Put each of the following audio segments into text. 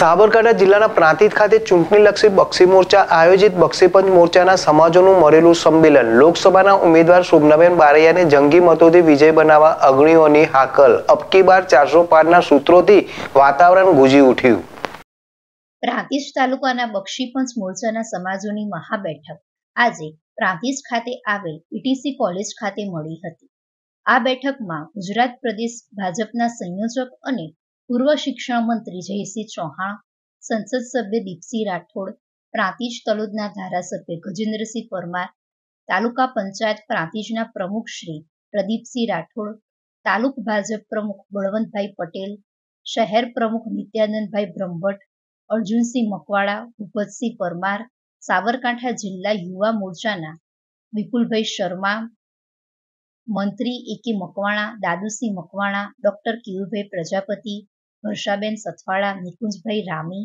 સાબરકાંઠા જિલ્લાના પ્રાંતિજ ખાતે ચૂંટણીલક્ષી બક્ષી મોરચા આયોજિત બક્ષીપંચ મોરચાના સમાજોનું મળેલું સંમેલન લોકસભાના ઉમેદવાર શોભનાબેન બારૈયાને જંગી મતોથી વિજય બનાવવા અગ્નિઓની હાકલ અબકી બાર ચારસો પારના સૂત્રોથી વાતાવરણ ગુંજી ઉઠ્યું પ્રાંતિજ તાલુકાના બક્ષીપંચ મોરચાના સમાજોની મહાબેઠક આજે પ્રાંતિજ ખાતે આવેલ ઈટીસી કોલેજ ખાતે મળી હતી આ બેઠકમાં ગુજરાત પ્રદેશ ભાજપના સંયોજક અને પૂર્વ શિક્ષણ મંત્રી જયસિંહ ચૌહાણ સંસદ સભ્ય દીપસિંહ રાઠોડ પ્રાંતિજ તલોદના ધારાસભ્ય ગજેન્દ્રસિંહ પરમાર તાલુકા પંચાયત પ્રાંતિજના પ્રમુખ શ્રી પ્રદીપસિંહ રાઠોડ તાલુક ભાજપ પ્રમુખ બળવંતભાઈ પટેલ શહેર પ્રમુખ નિત્યાનંદભાઈ બ્રહ્મભટ્ટ અર્જુનસિંહ મકવાળા ભૂપતસિંહ પરમાર સાબરકાંઠા જિલ્લા યુવા મોરચાના વિપુલભાઈ શર્મા મંત્રી એકે મકવાણા દાદુસિંહ મકવાણા ડોક્ટર કિરુભાઈ પ્રજાપતિ વર્ષાબેન સથવાળા નિકુંજભાઈ રામી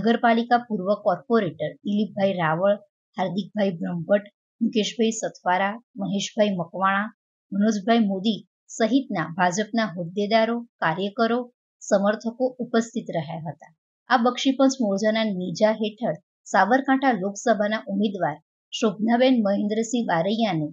નગરપાલિકા પૂર્વ કોર્પોરેટર દિલીપભાઈ રાવળ હાર્દિકભાઈ બ્રહ્મભટ્ટ મુકેશભાઈ સથવારા મહેશભાઈ મકવાણા મનોજભાઈ મોદી સહિતના ભાજપના હોદ્દેદારો કાર્યકરો સમર્થકો ઉપસ્થિત રહ્યા હતા આ બક્ષીપંચ મોરજાના નેજા હેઠળ સાબરકાંઠા લોકસભાના ઉમેદવાર શોભનાબેન મહેન્દ્રસિંહ બારૈયાને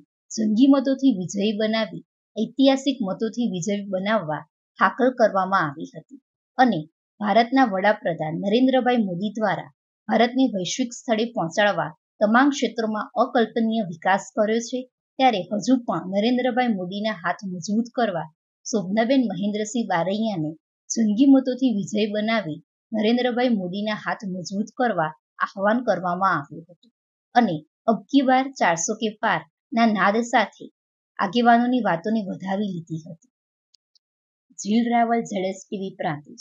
જંગી મતોથી વિજયી બનાવી ઐતિહાસિક મતોથી વિજયી બનાવવા હાકલ કરવામાં આવી હતી અને ભારતના વડાપ્રધાન નરેન્દ્રભાઈ મોદી દ્વારા ભારતને વૈશ્વિક સ્થળે પહોંચાડવા તમામ ક્ષેત્રોમાં અકલ્પનીય વિકાસ કર્યો છે ત્યારે હજુ પણ નરેન્દ્રભાઈ મોદીના હાથ મજબૂત કરવા શોભનાબેન મહેન્દ્રસિંહ બારૈયાને જંગી મતોથી વિજય બનાવી નરેન્દ્રભાઈ મોદીના હાથ મજબૂત કરવા આહવાન કરવામાં આવ્યું હતું અને અબકી બાર ચારસો કે પાર ના નાદ સાથે આગેવાનોની વાતોને વધાવી લીધી હતી જીલ રાવલ ઝડસ્ટી વિપ્રાંત છે